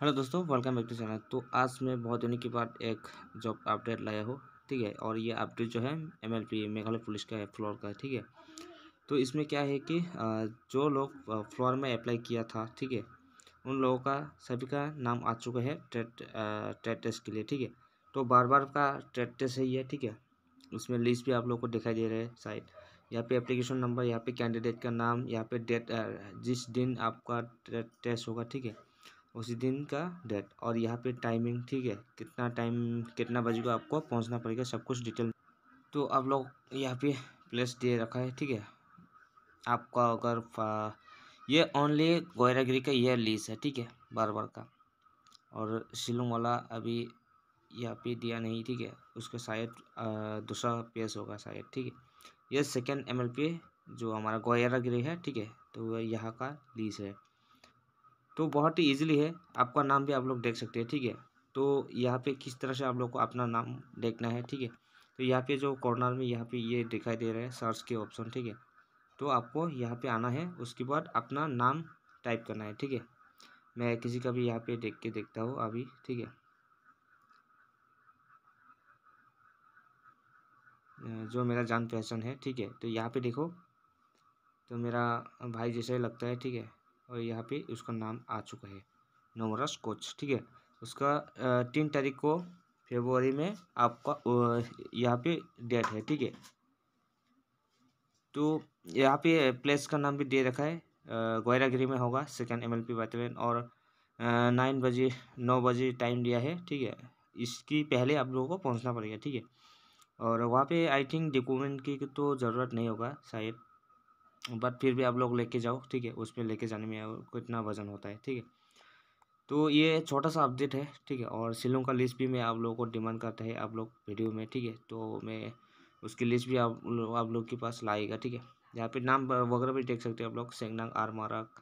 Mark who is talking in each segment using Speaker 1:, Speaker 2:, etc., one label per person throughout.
Speaker 1: hello दोस्तों welcome back to channel तो आज मैं बहुत दिनों के बाद एक जॉब अपडेट लाया हो ठीक है और ये अपडेट जो है M L P Meghalaya police का है फ्लोर का है ठीक है तो इसमें क्या है कि जो लोग फ्लोर में अप्लाई किया था ठीक है उन लोगों का सभी का नाम आ चुका है ट्रेड ट्रेड टेस्ट के लिए ठीक है तो बार बार का ट्रेड टेस्ट है ये ठीक है उसमें लिस्ट भी आप लोग को दिखाई दे रहे हैं साइड यहाँ पे एप्लीकेशन नंबर यहाँ पे कैंडिडेट का नाम यहाँ पे डेट जिस दिन आपका टेस्ट होगा ठीक है उसी दिन का डेट और यहाँ पे टाइमिंग ठीक है कितना टाइम कितना बजे को आपको पहुँचना पड़ेगा सब कुछ डिटेल तो आप लोग यहाँ पे प्लेस दे रखा है ठीक है आपका अगर ये ओनली गोयरागिरी का ये लीज है ठीक है बार बार का और शिलोंग वाला अभी यहाँ पे दिया नहीं ठीक है उसका शायद दूसरा पेज होगा शायद ठीक है ये सेकेंड एम जो हमारा गोयरागिरी है ठीक है तो यहाँ का लीज है तो बहुत ही ईजिली है आपका नाम भी आप लोग देख सकते हैं ठीक है तो यहाँ पे किस तरह से आप लोग को अपना नाम देखना है ठीक है तो यहाँ पे जो कॉर्नर में यहाँ पे ये दिखाई दे रहा है सर्च के ऑप्शन ठीक है तो आपको यहाँ पे आना है उसके बाद अपना नाम टाइप करना है ठीक है मैं किसी का भी यहाँ पे देख के देखता हूँ अभी ठीक है जो मेरा जान पहचान है ठीक है तो यहाँ पे देखो तो मेरा भाई जैसा ही लगता है ठीक है और यहाँ पे उसका नाम आ चुका है नोमरस कोच ठीक है उसका तीन तारीख को फेबरी में आपका यहाँ पे डेट है ठीक है तो यहाँ पे प्लेस का नाम भी दे रखा है गोयरागिरी में होगा सेकेंड एम एल पी और नाइन बजे नौ बजे टाइम दिया है ठीक है इसकी पहले आप लोगों को पहुंचना पड़ेगा ठीक है और वहाँ पे आई थिंक डॉक्यूमेंट की तो ज़रूरत नहीं होगा शायद बट फिर भी आप लोग लेके जाओ ठीक है उसमें लेके जाने में कितना वजन होता है ठीक है तो ये छोटा सा अपडेट है ठीक है और सिलों का लिस्ट भी मैं आप लोगों को डिमांड करता है आप लोग वीडियो में ठीक है तो मैं उसकी लिस्ट भी आप लोग आप लोग के पास लाएगा ठीक है यहाँ पे नाम वगैरह भी देख सकते हो आप लोग Sengnang R Marak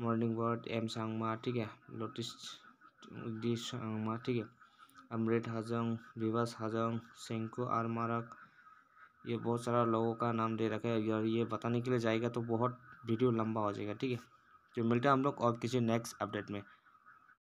Speaker 1: morning bird M Sangma ठीक है लोटिस डी सांगमा ठीक है अमृत हाजंग विवास हाजंग सेंको आर मारक ये बहुत सारा लोगों का नाम दे रखा है और ये बताने के लिए जाएगा तो बहुत वीडियो लंबा हो जाएगा ठीक है तो मिलते हैं हम लोग और किसी नेक्स्ट अपडेट में